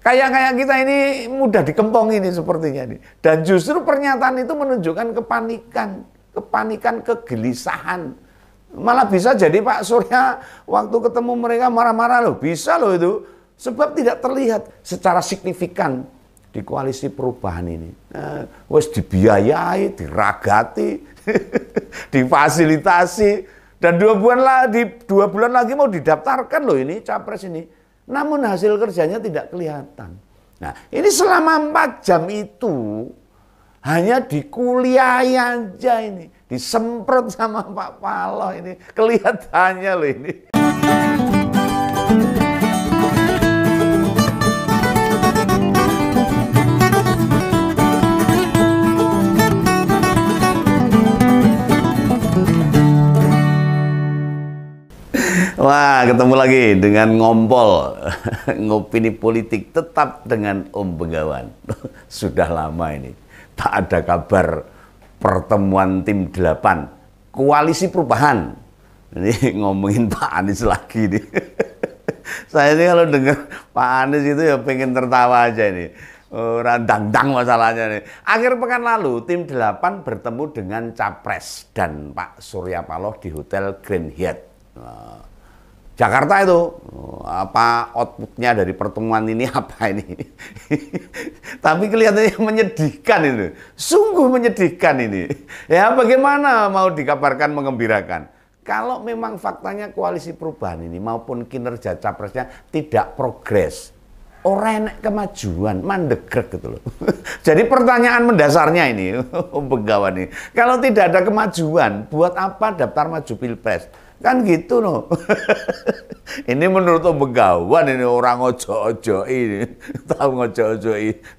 Kayak-kayak kita ini mudah dikempong ini sepertinya. ini Dan justru pernyataan itu menunjukkan kepanikan, kepanikan, kegelisahan. Malah bisa jadi Pak Surya waktu ketemu mereka marah-marah loh, bisa loh itu. Sebab tidak terlihat secara signifikan di koalisi perubahan ini. Nah, wes dibiayai, diragati, difasilitasi, dan dua bulan lagi, dua bulan lagi mau didaftarkan loh ini capres ini namun hasil kerjanya tidak kelihatan. Nah, ini selama empat jam itu hanya dikuliahi aja ini, disemprot sama Pak Paloh ini, kelihatannya loh ini. Wah, ketemu lagi dengan ngompol ngopini politik tetap dengan Om Begawan. Sudah lama ini tak ada kabar pertemuan tim 8 koalisi perubahan. Ini ngomongin Pak Anies lagi nih. Saya ini kalau dengar Pak Anies itu ya pengen tertawa aja ini. randang dang masalahnya nih. Akhir pekan lalu tim 8 bertemu dengan Capres dan Pak Surya Paloh di Hotel Grand Hyatt. Nah, Jakarta itu apa outputnya dari pertemuan ini apa ini? Tapi kelihatannya menyedihkan ini, sungguh menyedihkan ini. Ya bagaimana mau dikabarkan mengembirakan? Kalau memang faktanya koalisi perubahan ini maupun kinerja capresnya tidak progres, orang enak kemajuan, mandegrek gitu loh. Jadi pertanyaan mendasarnya ini, Om Begawan ini, kalau tidak ada kemajuan, buat apa daftar maju pilpres? Kan gitu loh. ini menurut Om Begawan ini orang ojo-ojo ini, tahu ojo-ojo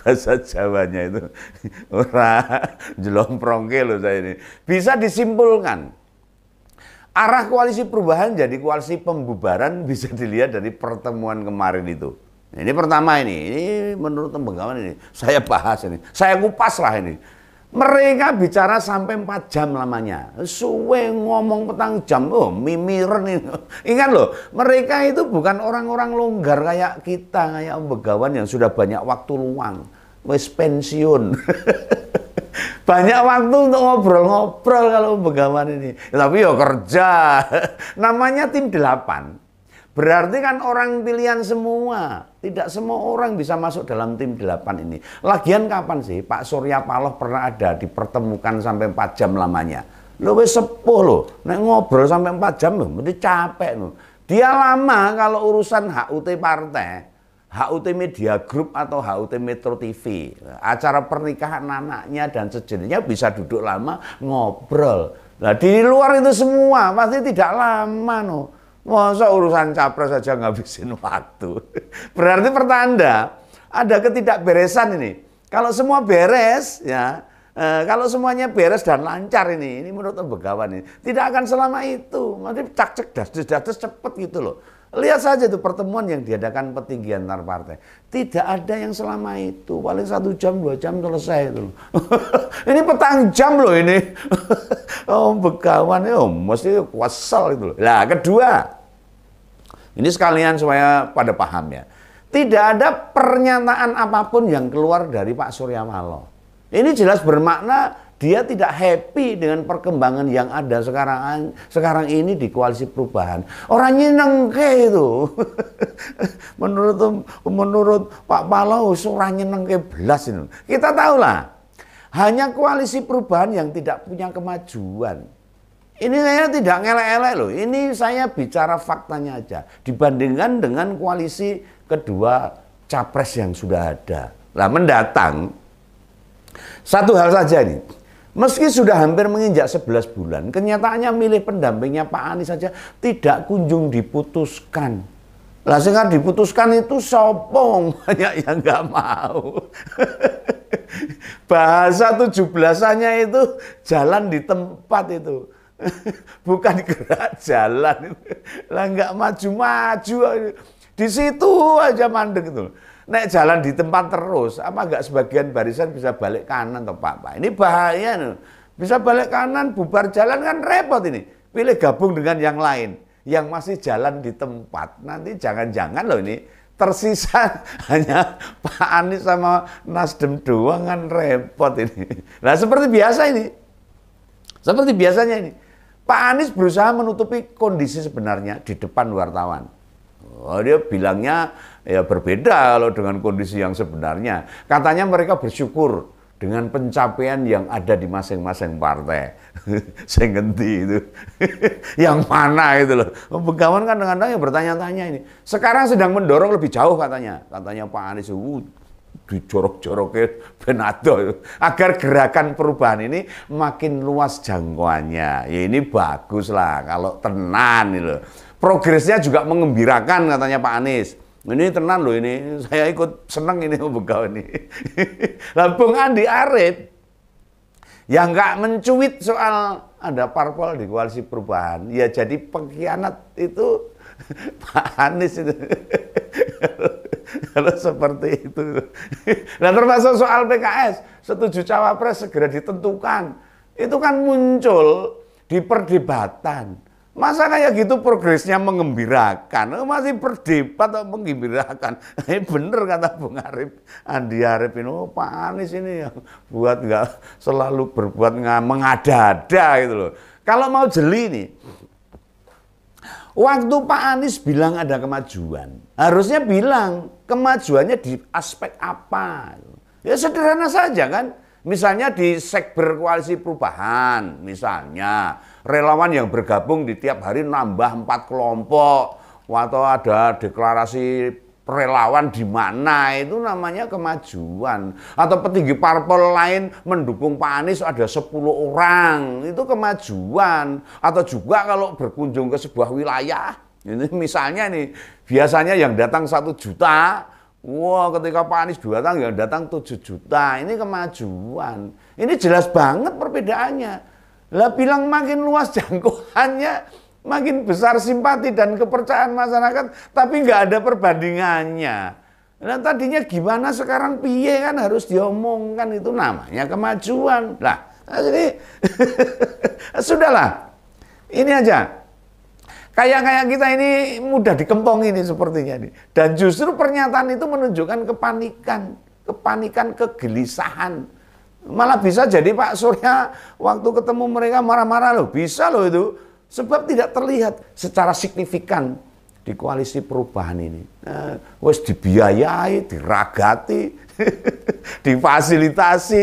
bahasa Jawanya itu. Orang jelomprong loh saya ini. Bisa disimpulkan, Arah koalisi perubahan jadi koalisi pembubaran bisa dilihat dari pertemuan kemarin itu Nah, ini pertama ini, ini menurut Tembenggawan ini, saya bahas ini, saya kupas lah ini. Mereka bicara sampai 4 jam lamanya. Suwe ngomong petang jam, oh mimiren ini. Ingat loh, mereka itu bukan orang-orang longgar kayak kita, kayak Begawan yang sudah banyak waktu luang. Wes pensiun. banyak waktu untuk ngobrol-ngobrol kalau Begawan ini. Tapi ya kerja. Namanya tim delapan. Berarti kan orang pilihan semua. Tidak semua orang bisa masuk dalam tim 8 ini. Lagian kapan sih Pak Surya Paloh pernah ada dipertemukan sampai 4 jam lamanya? Lu wis sepuh lo, Nek ngobrol sampai 4 jam loh, mesti capek loh. Dia lama kalau urusan HUT partai, HUT Media Group atau HUT Metro TV. Acara pernikahan anaknya dan sejenisnya bisa duduk lama ngobrol. Nah di luar itu semua pasti tidak lama loh. Masa urusan capres saja ngabisin waktu. Berarti pertanda ada ketidakberesan ini. Kalau semua beres ya, eh, kalau semuanya beres dan lancar ini, ini menurut pegawai ini, tidak akan selama itu. Nanti cak cek das das cepet gitu loh. Lihat saja itu pertemuan yang diadakan petinggi antar partai. Tidak ada yang selama itu. Paling satu jam, dua jam selesai itu. ini petang jam loh ini. oh bekawan, oh ya, mesti kuasal itu. Lah kedua, ini sekalian supaya pada paham ya. Tidak ada pernyataan apapun yang keluar dari Pak Surya Paloh. Ini jelas bermakna dia tidak happy dengan perkembangan yang ada sekarang sekarang ini di koalisi perubahan. Orang ke itu. menurut um, menurut Pak Palau orang ke belas ini. Kita tahu lah, Hanya koalisi perubahan yang tidak punya kemajuan. Ini saya tidak ngelak-elak loh. Ini saya bicara faktanya aja. Dibandingkan dengan koalisi kedua capres yang sudah ada. Nah mendatang satu hal saja ini. Meski sudah hampir menginjak 11 bulan, kenyataannya milih pendampingnya Pak Anies saja tidak kunjung diputuskan. Lah sehingga diputuskan itu sopong banyak yang nggak mau. Bahasa 17 belasannya itu jalan di tempat itu. Bukan gerak jalan. Lah nggak maju-maju. Di situ aja mandek itu. Nek jalan di tempat terus, apa enggak sebagian barisan bisa balik kanan atau Pak Pak? Ini bahaya nih. Bisa balik kanan, bubar jalan kan repot ini. Pilih gabung dengan yang lain, yang masih jalan di tempat. Nanti jangan-jangan loh ini tersisa hanya Pak Anies sama Nasdem doang kan repot ini. Nah seperti biasa ini, seperti biasanya ini. Pak Anies berusaha menutupi kondisi sebenarnya di depan wartawan. Oh, dia bilangnya ya berbeda kalau dengan kondisi yang sebenarnya. Katanya mereka bersyukur dengan pencapaian yang ada di masing-masing partai. Saya ngerti itu. yang mana itu loh. Pegawan oh, kan dengan yang bertanya-tanya ini. Sekarang sedang mendorong lebih jauh katanya. Katanya Pak Anies, di uh, dicorok joroknya Benado agar gerakan perubahan ini makin luas jangkauannya ya ini bagus lah kalau tenan loh progresnya juga mengembirakan katanya Pak Anies. Ini tenang loh ini, saya ikut senang ini begaw ini. lah Bung Andi Arif yang nggak mencuit soal ada parpol di koalisi perubahan, ya jadi pengkhianat itu Pak Anies itu. Kalau seperti itu. Nah termasuk soal PKS, setuju cawapres segera ditentukan. Itu kan muncul di perdebatan. Masa kayak gitu progresnya mengembirakan? Oh, masih berdebat atau mengembirakan. Ini eh, bener kata Bung Arif, Andi Arif ini, oh Pak Anies ini yang buat nggak selalu berbuat mengada-ada gitu loh. Kalau mau jeli nih, waktu Pak Anies bilang ada kemajuan, harusnya bilang kemajuannya di aspek apa? Ya sederhana saja kan. Misalnya di sekber koalisi perubahan, misalnya relawan yang bergabung di tiap hari nambah empat kelompok, atau ada deklarasi relawan di mana itu namanya kemajuan atau petinggi parpol lain mendukung Pak Anies ada 10 orang itu kemajuan atau juga kalau berkunjung ke sebuah wilayah ini misalnya nih biasanya yang datang satu juta Wah, ketika Pak Anies datang yang datang 7 juta. Ini kemajuan. Ini jelas banget perbedaannya. Lah bilang makin luas jangkauannya, makin besar simpati dan kepercayaan masyarakat, tapi nggak ada perbandingannya. Nah tadinya gimana sekarang piye kan harus diomongkan itu namanya kemajuan. Lah, jadi sudahlah. Ini aja Kayak-kayak kita ini mudah dikempong ini sepertinya. Ini. Dan justru pernyataan itu menunjukkan kepanikan, kepanikan, kegelisahan. Malah bisa jadi Pak Surya waktu ketemu mereka marah-marah loh, bisa loh itu. Sebab tidak terlihat secara signifikan di koalisi perubahan ini. Nah, wes dibiayai, diragati, difasilitasi,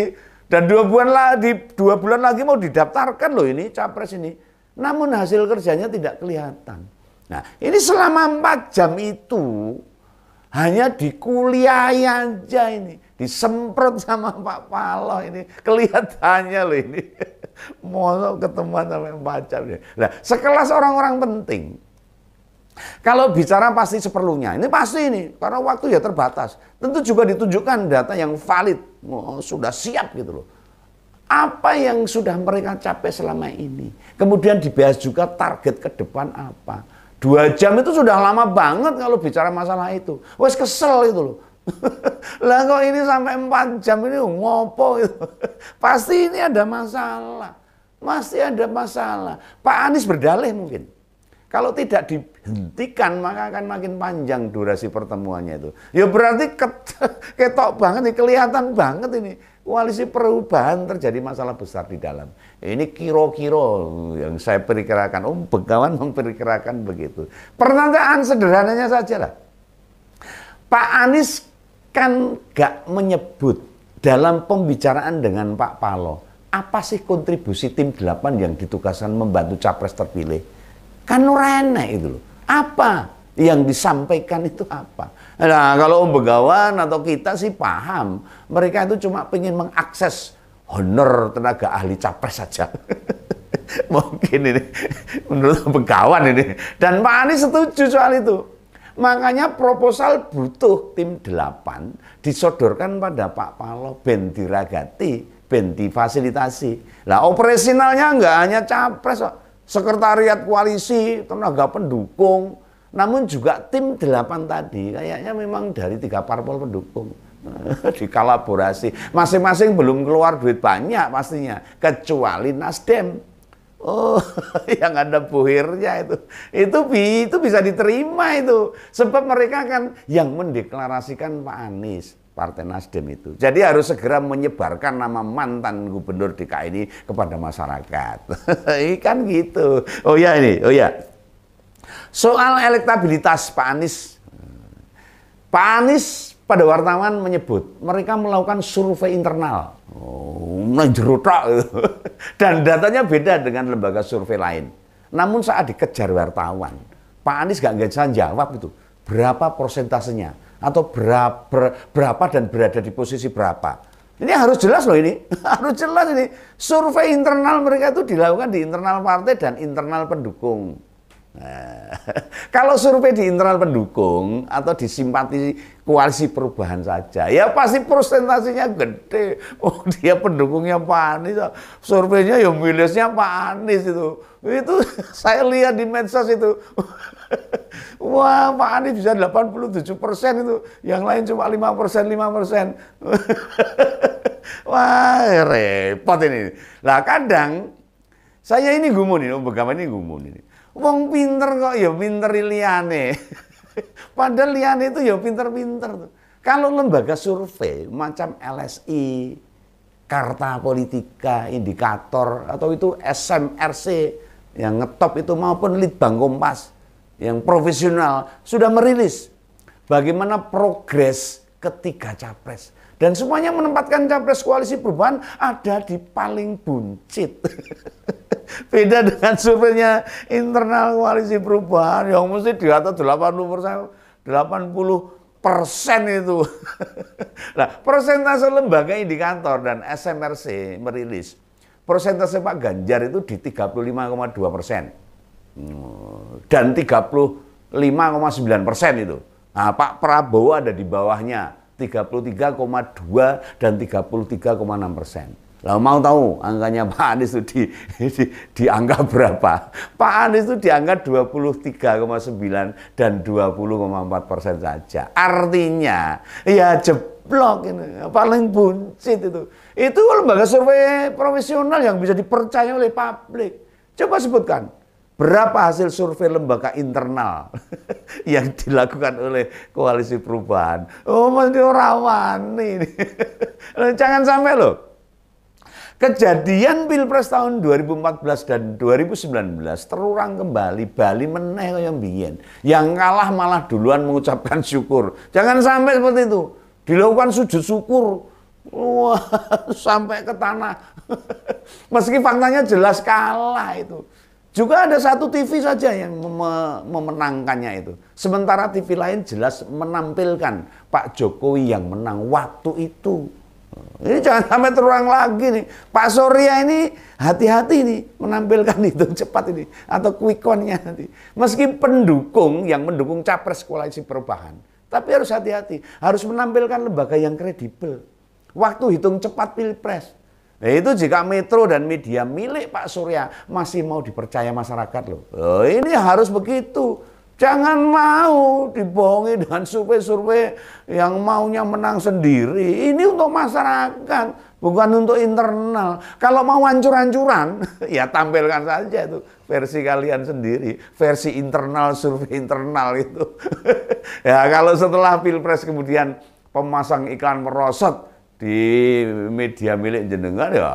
dan dua bulan lagi, dua bulan lagi mau didaftarkan loh ini capres ini namun hasil kerjanya tidak kelihatan. Nah, ini selama 4 jam itu hanya di kuliah aja ini, disemprot sama Pak Paloh ini. Kelihatannya loh ini. Mau ketemuan sama yang pacar. Nah, sekelas orang-orang penting. Kalau bicara pasti seperlunya, ini pasti ini, karena waktu ya terbatas. Tentu juga ditunjukkan data yang valid, oh, sudah siap gitu loh. Apa yang sudah mereka capai selama ini? Kemudian dibahas juga target ke depan apa. Dua jam itu sudah lama banget kalau bicara masalah itu. Wes kesel itu loh. lah kok ini sampai empat jam ini ngopo itu. Pasti ini ada masalah. Masih ada masalah. Pak Anies berdalih mungkin. Kalau tidak dihentikan maka akan makin panjang durasi pertemuannya itu. Ya berarti ketok banget nih, kelihatan banget ini. Koalisi perubahan terjadi masalah besar di dalam. Ini kiro-kiro yang saya perkirakan, Om oh, Begawan memperkirakan begitu. Pertanyaan sederhananya saja lah. Pak Anies kan gak menyebut dalam pembicaraan dengan Pak Palo apa sih kontribusi tim 8 yang ditugaskan membantu capres terpilih? Kan nurana itu loh. Apa yang disampaikan itu apa? Nah, kalau Om begawan atau kita sih paham, mereka itu cuma pengen mengakses honor tenaga ahli capres saja. Mungkin ini menurut Om begawan ini. Dan Pak Anies setuju soal itu. Makanya proposal butuh tim delapan disodorkan pada Pak Paloh ben diragati, ben difasilitasi. Lah operasionalnya enggak hanya capres kok sekretariat koalisi, tenaga pendukung, namun juga tim delapan tadi kayaknya memang dari tiga parpol pendukung di dikolaborasi. Masing-masing belum keluar duit banyak pastinya, kecuali Nasdem. Oh, yang ada buhirnya itu. Itu itu bisa diterima itu. Sebab mereka kan yang mendeklarasikan Pak Anies. Partai Nasdem itu. Jadi harus segera menyebarkan nama mantan gubernur DKI ini kepada masyarakat. ini kan gitu. Oh ya ini, oh ya. Soal elektabilitas Pak Anies. Pak Anies pada wartawan menyebut mereka melakukan survei internal. Oh, Dan datanya beda dengan lembaga survei lain. Namun saat dikejar wartawan, Pak Anies gak nggak jawab itu. Berapa persentasenya? atau berapa, dan berada di posisi berapa. Ini harus jelas loh ini, harus jelas ini. Survei internal mereka itu dilakukan di internal partai dan internal pendukung. Nah, kalau survei di internal pendukung atau di simpati koalisi perubahan saja, ya pasti persentasenya gede. Oh dia pendukungnya Pak Anies, surveinya ya milisnya Pak Anies itu. Itu saya lihat di medsos itu. Wah, Pak Anies bisa 87 persen itu, yang lain cuma 5 persen, 5 persen. Wah, repot ini. Lah kadang, saya ini gumun ini, bagaimana ini gumun ini. Wong pinter kok, ya pinter liane. Padahal liane itu ya pinter-pinter. Kalau lembaga survei macam LSI, Karta Politika, Indikator, atau itu SMRC yang ngetop itu maupun Litbang Kompas, yang profesional sudah merilis bagaimana progres ketiga capres. Dan semuanya menempatkan capres koalisi perubahan ada di paling buncit. Beda dengan surveinya internal koalisi perubahan yang mesti di atas 80 persen. 80 persen itu. nah, persentase lembaga indikator dan SMRC merilis persentase Pak Ganjar itu di 35,2 persen dan 35,9 persen itu. Nah, Pak Prabowo ada di bawahnya 33,2 dan 33,6 persen. Lalu mau tahu angkanya Pak Anies itu di, di, di angka berapa? Pak Anies itu di angka 23,9 dan 20,4 persen saja. Artinya ya jeblok ini paling buncit itu. Itu lembaga survei profesional yang bisa dipercaya oleh publik. Coba sebutkan Berapa hasil survei lembaga internal yang dilakukan oleh koalisi perubahan? Oh, mesti rawan ini. Jangan sampai loh. Kejadian Pilpres tahun 2014 dan 2019 terurang kembali Bali meneh yang bingin. Yang kalah malah duluan mengucapkan syukur. Jangan sampai seperti itu. Dilakukan sujud syukur Wah, sampai ke tanah. Meski faktanya jelas kalah itu. Juga ada satu TV saja yang memenangkannya itu. Sementara TV lain jelas menampilkan Pak Jokowi yang menang waktu itu. Ini jangan sampai terulang lagi nih. Pak Surya ini hati-hati nih menampilkan itu cepat ini atau quick count-nya nanti. Meski pendukung yang mendukung capres koalisi perubahan, tapi harus hati-hati, harus menampilkan lembaga yang kredibel. Waktu hitung cepat pilpres, Nah, itu jika metro dan media milik Pak Surya masih mau dipercaya masyarakat loh. Oh, ini harus begitu. Jangan mau dibohongi dengan survei-survei yang maunya menang sendiri. Ini untuk masyarakat, bukan untuk internal. Kalau mau hancur-hancuran, ya tampilkan saja itu versi kalian sendiri, versi internal survei internal itu. ya kalau setelah pilpres kemudian pemasang iklan merosot, di media milik jenengan ya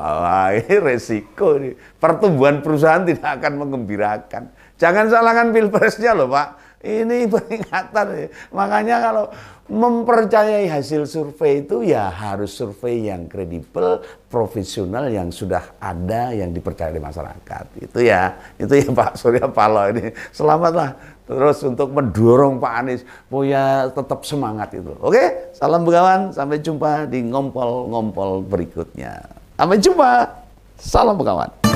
ini resiko ini. pertumbuhan perusahaan tidak akan mengembirakan jangan salahkan pilpresnya loh pak ini peringatan. Ya. Makanya kalau mempercayai hasil survei itu ya harus survei yang kredibel, profesional yang sudah ada yang dipercaya di masyarakat. Itu ya, itu ya Pak Surya Paloh ini. Selamatlah terus untuk mendorong Pak Anies punya tetap semangat itu. Oke, salam begawan, sampai jumpa di ngompol-ngompol berikutnya. Sampai jumpa. Salam begawan.